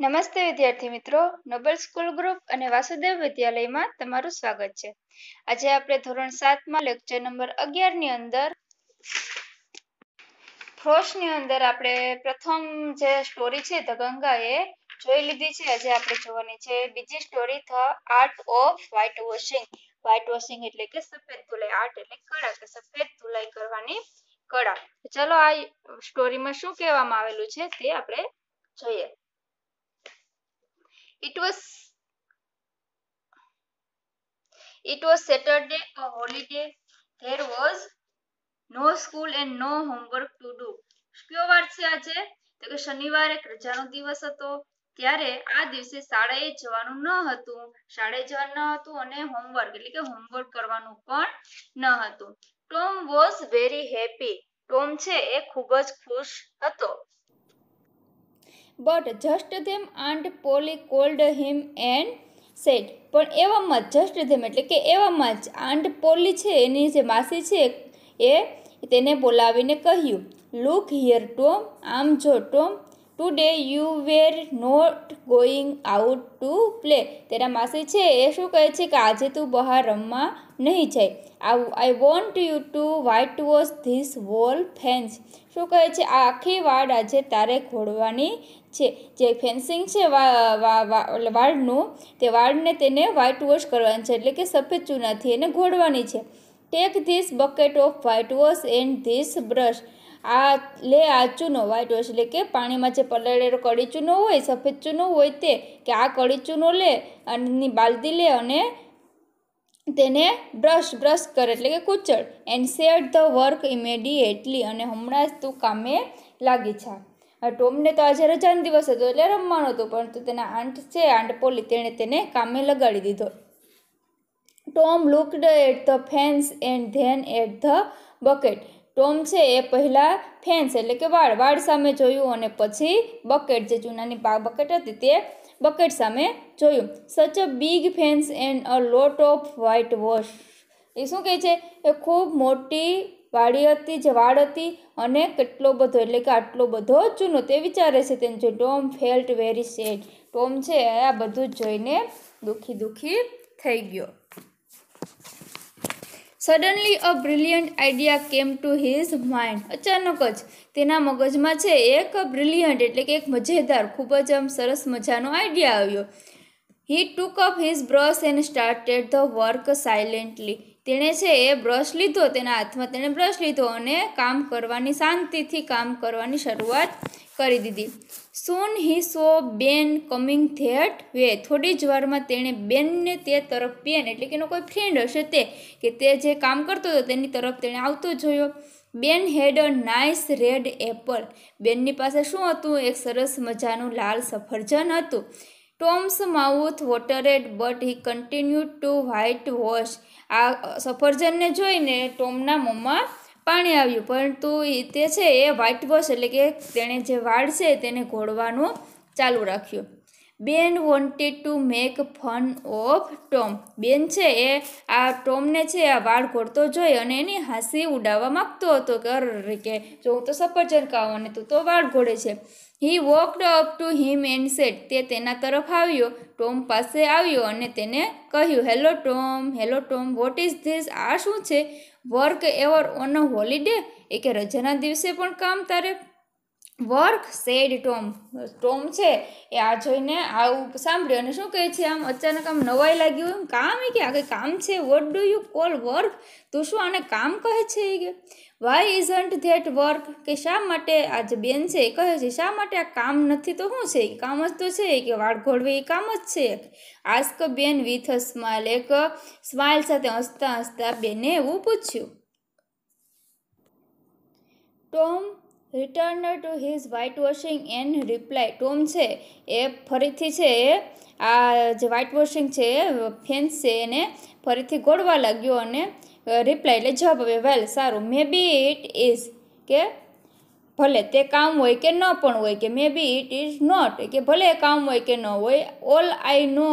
નમસ્તે વિદ્યાર્થી મિત્રો નોબલ સ્કૂલ ગ્રુપ અને વાસુદેવ વિદ્યાલયમાં તમારું સ્વાગત છે આજે આપણે ધોરણ સાતમાં લેક્ચર નંબર અગિયારની અંદર ફ્રોશની અંદર આપણે પ્રથમ જે સ્ટોરી છે ધ ગંગા એ જોઈ લીધી છે આજે આપણે જોવાની છે બીજી story the art of whitewashing whitewashing એટલે કે સફેદ ધુલાઈ આર્ટ એટલે કળા કે સફેદ ધુલાઈ કરવાની કળા ચલો આ સ્ટોરીમાં શું કહેવામાં આવેલું છે તે આપણે જોઈએ It was it was Saturday, a holiday. There was no school and no homework to do. કયો વાર છે આજે તો કે શનિવારે રજાનો દિવસ હતો ત્યારે આ દિવસે શાળાએ જવાનું ન હતું શાળાએ જવાનું ન હતું અને હોમવર્ક એટલે કે હોમવર્ક કરવાનું પણ ન હતું Tom was very happy Tom છે એ ખૂબ જ ખુશ હતો but just then Aunt Polly called him and said પણ એવામાં જ જસ્ટ ધેમ એટલે કે એવામાં જ આન્ટ પોલી છે એની જે માસી છે એ તેને બોલાવીને કહ્યું લુક હિયર ટોમ આમ જો Tom today you were not going out to play તેના માસી છે એ શું કહે છે કે આજે તું બહાર રમવા નહીં જાય I want you to whitewash this wall fence શું કહે છે આ આખી વાડ આજે તારે ખોડવાની છે જે ફેન્સિંગ છે વાડનું તે વાડને તેને વ્હાઇટ વોશ કરવાની છે એટલે કે સફેદ ચૂનાથી એને ઘોડવાની છે take this bucket of whitewash and this brush આ લે આ ચૂનો વ્હાઇટ વોશ એટલે કે પાણીમાં જે પલળેલો કડી ચૂનો હોય સફેદ ચૂનો હોય તે કે આ કડી ચૂનો લે અને બાલદી લે અને તેને બ્રશ બ્રશ કરે એટલે કે કુચડ and share the work immediately અને હમણાં જ તું કામે લાગી છા ટોમને તો આજે રજાનો દિવસ હતો એટલે રમવાનો હતો પરંતુ તેના આંટ છે આંટ પોલી તેણે તેને કામે લગાડી દીધો Tom looked at the fence and then at the bucket Tom છે એ પહેલાં ફેન્સ એટલે કે વાળ વાળ સામે જોયું અને પછી બકેટ જે ચૂનાની બકેટ હતી તે બકેટ સામે જોયું such a big fence and a lot of whitewash એ શું કહે છે એ ખૂબ મોટી વાડી હતી જે વાળ હતી અને કેટલો બધો એટલે કે આટલો બધો ચૂનો તે વિચારે છે તેને જો Tom felt very sad Tom છે આ બધું જોઈને દુઃખી દુઃખી થઈ ગયો suddenly a brilliant idea came to his mind અચાનક જ તેના મગજમાં છે એક બ્રિલિયન્ટ એટલે કે એક મજેદાર ખૂબ જ આમ સરસ મજાનો આઈડિયા આવ્યો he took up his brush and started the work silently તેણે છે એ બ્રશ લીધો તેના હાથમાં તેણે બ્રશ લીધો અને કામ કરવાની શાંતિથી કામ કરવાની શરૂઆત કરી દીધી સોન હી સો બેન કમિંગ ધેટ વે થોડી જ વારમાં તેણે બેનને તે તરફ બેન એટલે કે એનો કોઈ ફ્રેન્ડ હશે તે કે તે જે કામ કરતો હતો તેની તરફ તેણે આવતો જોયો Ben had a nice red apple બેનની પાસે શું હતું એક સરસ મજાનું લાલ સફરજન હતું Tom's mouth watered but he continue to whitewash આ સફરજનને જોઈને ટોમના મોંમાં પાણી આવ્યું પરંતુ તે છે એ વ્હાઇટ વોશ એટલે કે તેણે જે વાળ છે તેને ઘોળવાનું ચાલુ રાખ્યું Ben wanted to make fun of Tom Ben છે એ આ ટોમને છે આ વાળ ઘોડતો જોઈ અને એની હાંસી ઉડાવવા માગતો હતો કે અરે કે જો હું તો સફરજન ખાઉં અને તું તો વાળ ઘોડે છે he walked up to him and said તે તેના તરફ આવ્યો ટોમ પાસે આવ્યો અને તેને કહ્યું hello Tom hello Tom what is this આ શું છે work ever on a holiday એ કે રજાના દિવસે પણ કામ તારે વર્ક સેડ ટોમ ટોમ છે એ આ જોઈને આવું સાંભળ્યું અને શું કહે છે આમ અચાનક આમ નવાઈ લાગ્યું એમ કામ એ કે આ કામ છે what do you call work તું શું આને કામ કહે છે એ કે વાય ઇઝન્ટ ધેટ વર્ક કે શા માટે આ જે બેન છે એ કહે છે શા માટે આ કામ નથી તો શું છે કામ જ તો છે કે વાળ ઘોડવે એ કામ જ છે ask Ben with a smile એક સ્માઇલ સાથે હસતા હસતા બેને એવું પૂછ્યું Tom return to his whitewashing and reply Tom છે એ ફરીથી છે એ આ જે વ્હાઇટ વોશિંગ છે એ ફેન્સ છે એને ફરીથી ગોળવા લાગ્યો અને રિપ્લાય એટલે જવાબ આપે વેલ સારું મે બી ઇટ ઇઝ કે ભલે તે કામ હોય કે ન પણ હોય કે maybe it is not કે ભલે કામ હોય કે ન હોય all I know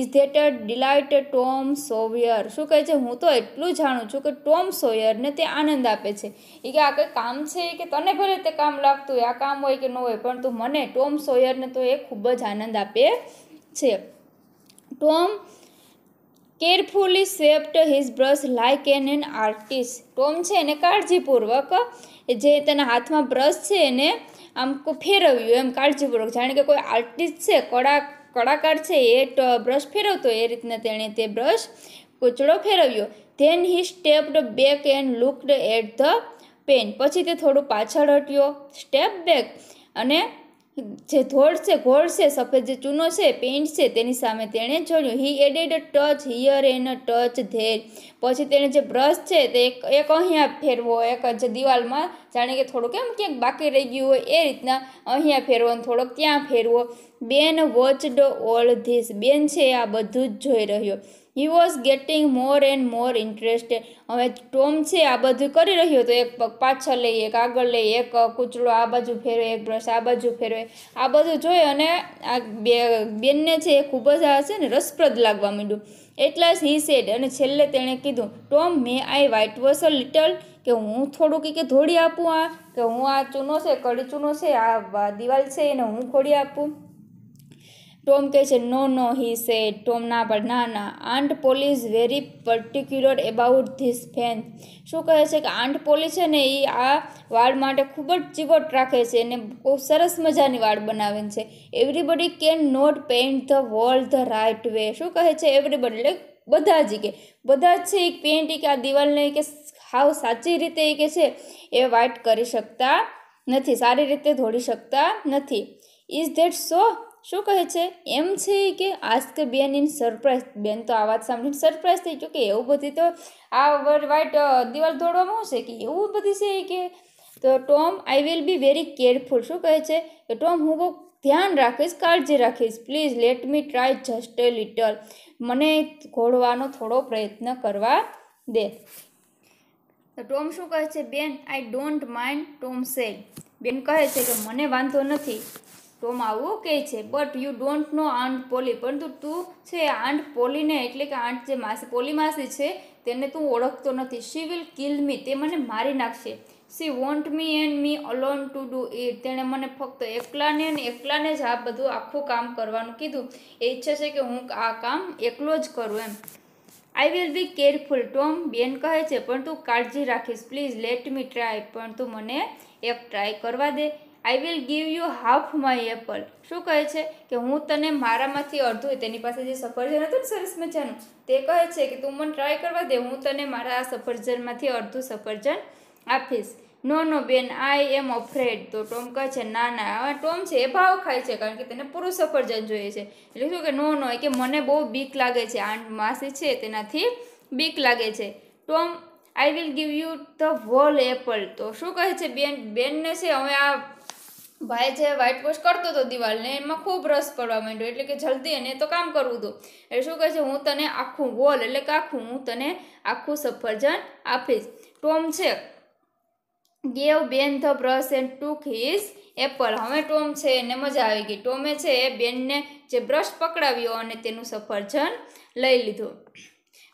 is that delight Tom Sawyer શું કહે છે હું તો એટલું જાણું છું કે ટોમ સોયરને તે આનંદ આપે છે એ કે આ કંઈ કામ છે કે તને ભલે તે કામ લાગતું હોય આ કામ હોય કે ન હોય પરંતુ મને ટોમ સોયરને તો એ ખૂબ જ આનંદ આપે છે Tom carefully swept his brush like an an artist Tom છે એને કાળજીપૂર્વક જે તેના હાથમાં બ્રશ છે એને આમ ફેરવ્યું એમ કાળજીપૂર્વક જાણે કે કોઈ આર્ટિસ્ટ છે કળા કળાકાર છે એ બ્રશ ફેરવતો એ રીતના તેણે તે બ્રશ કૂચડો ફેરવ્યો then he stepped back and looked at the pen પછી તે થોડું પાછળ હટ્યો સ્ટેપ બેક અને જે ધોળ છે ઘોળ છે સફેદ જે ચૂનો છે પેઇન્ટ છે તેની સામે તેણે જોડ્યું he added touch here and touch there પછી તેણે જે બ્રશ છે તે એક અહીંયા ફેરવો એક જે દિવાલમાં જાણે કે થોડુંક એમ ક્યાંક બાકી રહી ગયું હોય એ રીતના અહીંયા ફેરવો અને થોડોક ત્યાં ફેરવો બેન વોચડ ઓલ ધીસ બેન છે આ બધું જ જોઈ રહ્યો he was getting more and more interested હવે ટોમ છે આ બધું કરી રહ્યો હતો એક પગ પાછળ લઈ એક આગળ લઈ એક કૂચડો આ બાજુ ફેરવે એક બ્રશ આ બાજુ ફેરવે આ બધું જોઈ અને આ બે બેનને છે એ ખૂબ જ આ છે ને રસપ્રદ લાગવા માંડ્યું એટલા જ હી સેડ અને છેલ્લે તેણે કીધું ટોમ મેં I whitewash a little કે હું થોડુંક કે ધોળી આપું આ કે હું આ ચૂનો છે કડી ચૂનો છે આ દિવાલ છે એને હું ખોડી આપું ટોમ કહે છે નો નો હી સે ટોમ ના પર ના ના Aunt Polly's very particular about this fan શું કહે છે કે આન્ટ પોલી છે ને એ આ વાળ માટે ખૂબ જ ચીવટ રાખે છે અને બહુ સરસ મજાની વાળ બનાવે છે everybody can not paint the wall the right way શું કહે છે એવરીબડી એટલે બધા જ કે બધા જ છે એક પેઇન્ટ કે આ દિવાલને કે હાવ સાચી રીતે એ કે છે એ વાઇટ કરી શકતા નથી સારી રીતે ધોડી શકતા નથી ઇઝ ધેટ સો શું કહે છે એમ છે કે આસ્ક બેન ઇન સરપ્રાઈઝ બેન તો આ વાત સાંભળીને સરપ્રાઈઝ થઈ ગયો કે એવું બધી તો આ વર્ડ વાઇટ દિવાલ તોડવામાં આવશે કે એવું બધી છે કે તો Tom I will be very careful શું કહે છે કે ટોમ હું બહુ ધ્યાન રાખીશ કાળજી રાખીશ please let me try just a little મને ઘોડવાનો થોડો પ્રયત્ન કરવા દે તો ટોમ શું કહે છે બેન આઈ ડોન્ટ માઇન્ડ ટોમ સે બેન કહે છે કે મને વાંધો નથી ટોમ આવું કહે છે but you don't know Aunt Polly પરંતુ તું છે આન્ટ પોલીને એટલે કે આન્ટ જે માસી પોલી માસી છે તેને તું ઓળખતો નથી શી વિલ કિલ મી તે મને મારી નાખશે she want me and me alone to do it તેણે મને ફક્ત એકલાને ને એકલાને જ આ બધું આખું કામ કરવાનું કીધું એ ઈચ્છે છે કે હું આ કામ એકલો જ કરું એમ I will be careful Tom Ben કહે છે પણ તું કાળજી રાખીશ પ્લીઝ લેટ મી ટ્રાય પણ તું મને એક ટ્રાય કરવા દે I will give you half my apple શું કહે છે કે હું તને મારામાંથી અડધું તેની પાસે જે સફરજન હતું ને સરસ મજાનું તે કહે છે કે તું મને ટ્રાય કરવા દે હું તને મારા આ સફરજનમાંથી અડધું સફરજન આપીશ નો નો બેન આઈ એમ અફ્રેડ તો ટોમ કહે છે ના ના હવે ટોમ છે એ ભાવ ખાય છે કારણ કે તેને પૂરું સફરજન જોઈએ છે એટલે શું કે નો નો કે મને બહુ બીક લાગે છે આ માસી છે તેનાથી બીક લાગે છે Tom I will give you the whole apple તો શું કહે છે બેન બેનને છે હવે આ ભાઈ જે વ્હાઇટ વોશ કરતો હતો દિવાલને એમાં ખૂબ રસ પડવા માંડ્યો એટલે કે જલ્દી એને તો કામ કરવું હતું એટલે શું કહે છે હું તને આખું વોલ એટલે કે આખું હું તને આખું સફરજન આપીશ ટોમ છે gave Ben the brush and took his apple હવે ટોમ છે એને મજા આવી ગઈ ટોમે છે એ બેનને જે બ્રશ પકડાવ્યો અને તેનું સફરજન લઈ લીધું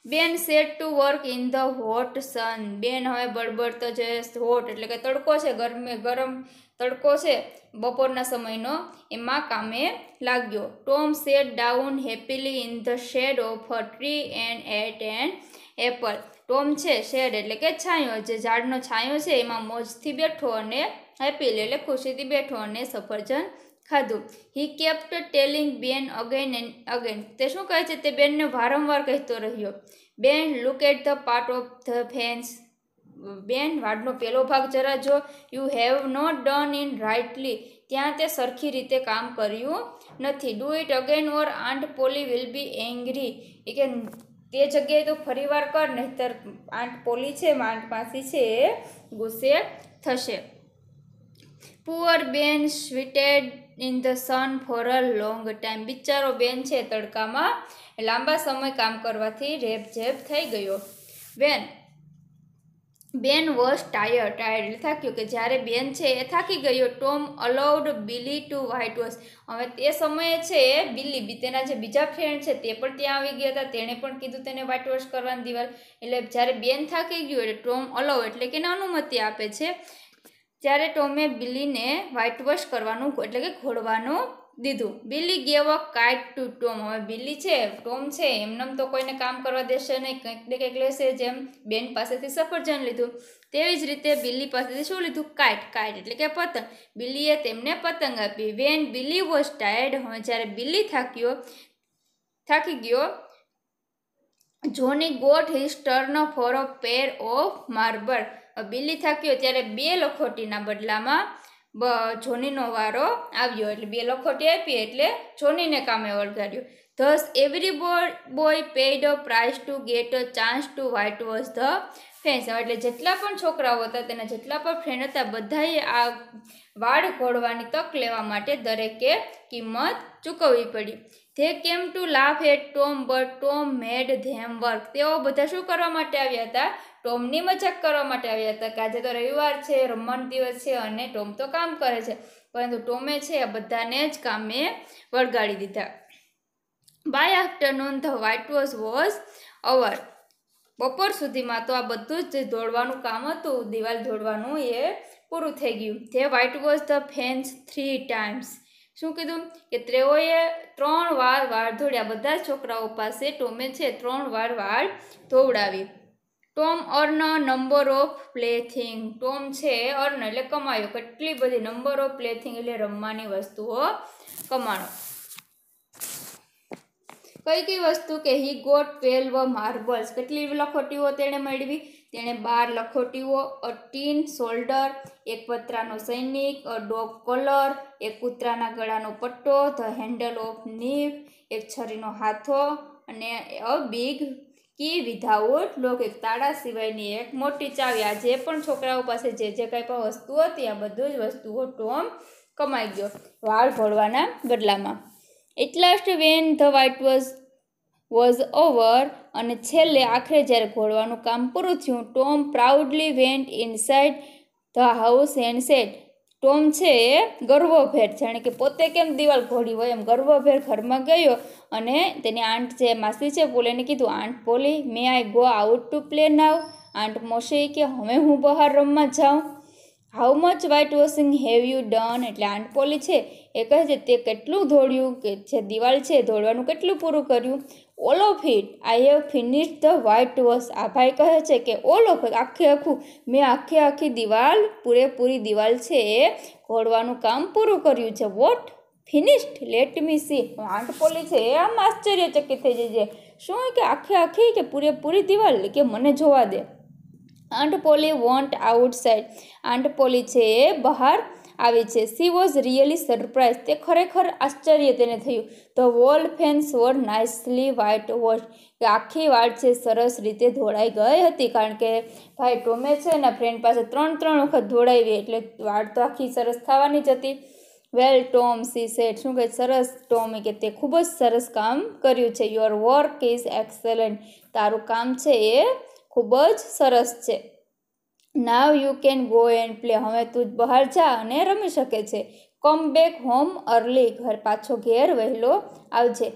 Ben set to work in the hot sun Ben હવે બળબડતો જે હોટ એટલે કે તડકો છે ગરમે ગરમ તડકો છે બપોરના સમયનો એમાં કામે લાગ્યો Tom sat down happily in the shade of a tree and ate and apple Tom છે શેડ એટલે કે છાંયો જે ઝાડનો છાંયો છે એમાં મોજથી બેઠો અને હેપીલી એટલે ખુશીથી બેઠો અને સફરજન ખાધું he kept telling Ben again and again તે શું કહે છે તે બેનને વારંવાર કહેતો રહ્યો Ben look at the part of the fence Ben વાડનો પહેલો ભાગ જરા જો you have not done it rightly ત્યાં તે સરખી રીતે કામ કર્યું નથી do it again or Aunt Polly will be angry એ કે તે જગ્યાએ તો ફરીવાર કર નહીતર આંટ પોલી છે આંટ માસી છે એ ગુસ્સે થશે poor Ben sweated in the sun for a long time બિચારો બેન છે તડકામાં લાંબા સમય કામ કરવાથી રેપ જેપ થઈ ગયો બેન બેન વોઝ ટાયર ટાયર એટલે થાક્યું કે જ્યારે બેન છે એ થાકી ગયો Tom allowed Billy to whitewash હવે તે સમયે છે એ બી તેના જે બીજા ફ્રેન્ડ છે તે પણ ત્યાં આવી ગયા હતા તેણે પણ કીધું તેને વ્હાઇટ વોશ કરવાની દિવાલ એટલે જ્યારે બેન થાકી ગયું એટલે ટોમ અલાઉ એટલે કે અનુમતિ આપે છે જ્યારે ટોમે બિલીને વ્હાઇટવોશ કરવાનું એટલે કે ઘોળવાનું દીધું Billy gave a kite to Tom હવે બિલી છે ટોમ છે એમનેમ તો કોઈને કામ કરવા દેશે નહીં કંઈક ને કંઈક લેશે જેમ બેન પાસેથી સફરજન લીધું તેવી જ રીતે બિલી પાસેથી શું લીધું કાઇટ કાઇટ એટલે કે પતંગ બિલીએ તેમને પતંગ આપી વેન બિલી વોઝ ટાયર્ડ હવે જ્યારે બિલી થાક્યો થાકી ગયો Johnny got his turn for a pair of marble Billy થાક્યો ત્યારે બે લખોટીના બદલામાં જોનીનો વારો આવ્યો એટલે બે લખોટી આપી એટલે જોનીને કામે વળગાડ્યો thus every boy paid a price to get a chance to whitewash the fence એટલે જેટલા પણ છોકરાઓ હતા તેના જેટલા પણ ફ્રેન્ડ હતા બધાએ આ વાળ ઘોડવાની તક લેવા માટે દરેકે કિંમત ચૂકવવી પડી they came to laugh at Tom but Tom made them work તેઓ બધા શું કરવા માટે આવ્યા હતા ટોમની મજાક કરવા માટે આવ્યા હતા કે આજે તો રવિવાર છે રમણ દિવસ છે અને ટોમ તો કામ કરે છે પરંતુ ટોમે છે આ બધાને જ કામે વળગાડી દીધા by afternoon the whitewash was over બપોર સુધીમાં તો આ બધું જ દોડવાનું કામ હતું દિવાલ દોડવાનું એ પૂરું થઈ ગયું they whitewash the fence three times શું કીધું કે ત્રેઓએ ત્રણ વાર વાળ ધોડ્યા બધા છોકરાઓ પાસે ટોમે છે ત્રણ વાર વાળ ધોવડાવી Tom earn number of plaything Tom છે અર્ન એટલે કમાયો કેટલી બધી નંબર ઓફ પ્લેથિંગ એટલે રમવાની વસ્તુઓ કમાણો કઈ કઈ વસ્તુ કે હી ગોટ ટ્વેલ્વ માર્બલ્સ કેટલી લખોટીઓ તેણે મેળવી તેણે બાર લખોટીઓ અ ટીન શોલ્ડર એક પતરાનો સૈનિક અ ડોગ કોલર એક કૂતરાના ગળાનો પટ્ટો ધ હેન્ડલ ઓફ નીવ એક છરીનો હાથો અને અ બિગ કી વિધાઉટ લોક એક તાળા સિવાયની એક મોટી ચાવી આ જે પણ છોકરાઓ પાસે જે જે કાંઈ પણ વસ્તુઓ હતી આ બધું જ વસ્તુઓ ટોમ કમાઈ ગયો વાળ ભરવાના બદલામાં at last when the whitewash was over અને છેલ્લે આખરે જ્યારે ઘોડવાનું કામ પૂરું થયું Tom proudly went inside the house and sat Tom છે એ ગર્વભેર જાણે કે પોતે કેમ દિવાલ ઘોડી હોય એમ ગર્વભેર ઘરમાં ગયો અને તેની આંટ જે માસી છે પોલે એને કીધું Aunt Polly may I go out to play now Aunt મોશે કે હવે હું બહાર રમવા જાઉં how much whitewashing have you done એટલે આંટપોલી છે એ કહે છે તે કેટલું ધોળ્યું કે જે દિવાલ છે ધોળવાનું કેટલું પૂરું કર્યું all of it I have finish the whitewash આ ભાઈ કહે છે કે ઓલ ઓફ આખે આખું મેં આખે આખી દિવાલ પૂરેપૂરી દિવાલ છે એ ઘોડવાનું કામ પૂરું કર્યું છે what finished let me see Aunt Polly છે એ આમ આશ્ચર્યચકિત થઈ જાય છે શું કે આખે આખી કે પૂરેપૂરી દિવાલ કે મને જોવા દે આંટપોલી વોન્ટ આઉટસાઇડ આંટપોલી છે એ બહાર આવી છે સી વોઝ રિયલી સરપ્રાઇઝ તે ખરેખર આશ્ચર્ય તેને થયું the wall fence was nicely whitewash આખી વાટ છે સરસ રીતે ધોળાઈ ગઈ હતી કારણ કે ભાઈ ટોમે છે એના ફ્રેન્ડ પાસે ત્રણ ત્રણ વખત ધોળાવી એટલે વાળ તો આખી સરસ થવાની જ હતી વેલ ટોમ સી સેટ શું કહે સરસ ટોમ કે તે ખૂબ જ સરસ કામ કર્યું છે યોર વર્ક ઇઝ એક્સેલન્ટ તારું કામ છે એ ખૂબ જ સરસ છે now you can go and play હવે તું જ બહાર જા અને રમી શકે છે કમ બેક હોમ અર્લી ઘર પાછો ઘેર વહેલો આવજે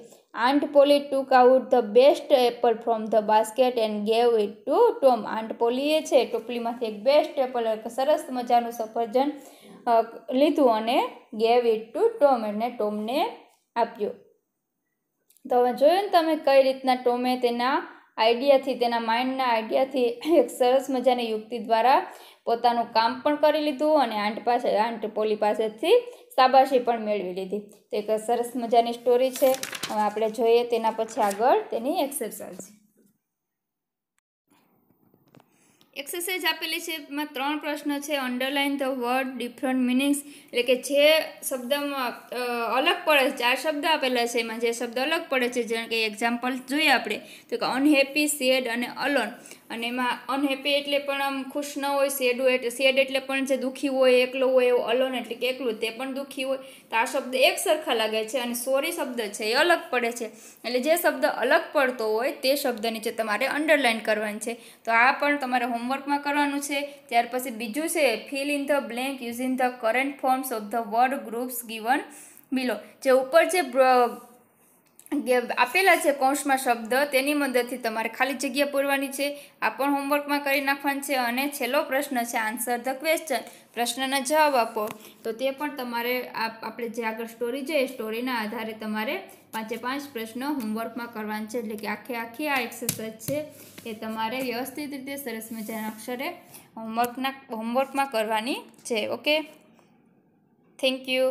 Aunt Polly took out the best apple from the basket and gave it to Tom Aunt પોલીએ છે ટોપલીમાંથી એક બેસ્ટ એપલ એક સરસ મજાનું સફરજન લીધું અને ગેવ ઇટ ટુ ટોમ એને ટોમને આપ્યું તો હવે જોયું ને તમે કઈ રીતના ટોમે તેના આઈડિયાથી તેના માઇન્ડના આઈડિયાથી એક સરસ મજાની યુક્તિ દ્વારા પોતાનું કામ પણ કરી લીધું અને આંટ પાસે આંટ પોલી પાસેથી સાબાશી પણ મેળવી લીધી તો એક સરસ મજાની સ્ટોરી છે હવે આપણે જોઈએ તેના પછી આગળ તેની એક્સરસાઇઝ એક્સરસાઇઝ આપેલી છે એમાં ત્રણ પ્રશ્ન છે underline the word different meanings એટલે કે જે શબ્દમાં અલગ પડે છે ચાર શબ્દ આપેલા છે એમાં જે શબ્દ અલગ પડે છે જેમ કે એક્ઝામ્પલ જોઈએ આપણે તો કે અનહેપી સેડ અને અલોન અને એમાં અનહેપી એટલે પણ આમ ખુશ ન હોય સેડ હોય એટલે સેડ એટલે પણ જે દુઃખી હોય એકલો હોય એવો અલોન એટલે કે એકલું તે પણ દુઃખી હોય તો આ શબ્દ એક સરખા લાગે છે અને સોરી શબ્દ છે એ અલગ પડે છે એટલે જે શબ્દ અલગ પડતો હોય તે શબ્દ નીચે તમારે અંડરલાઇન કરવાનું છે તો આ પણ તમારે હોમ હોમવર્કમાં કરવાનું છે ત્યાર પછી બીજું છે fill in the blank using the current forms of the word groups given below જે ઉપર જે આપેલા છે કૌંસમાં શબ્દ તેની મદદથી તમારે ખાલી જગ્યા પૂરવાની છે આ પણ હોમવર્કમાં કરી નાખવાનું છે અને છેલ્લો પ્રશ્ન છે આન્સર ધ ક્વેશ્ચન પ્રશ્નના જવાબ આપો તો તે પણ તમારે આપણે જે આગળ સ્ટોરી છે સ્ટોરીના આધારે તમારે પાંચે પાંચ પ્રશ્ન હોમવર્કમાં કરવાના છે એટલે કે આખે આખી આ એક્સરસાઇઝ છે એ તમારે વ્યવસ્થિત રીતે સરસ મજાના અક્ષરે હોમવર્કના હોમવર્કમાં કરવાની છે ઓકે થેન્ક યુ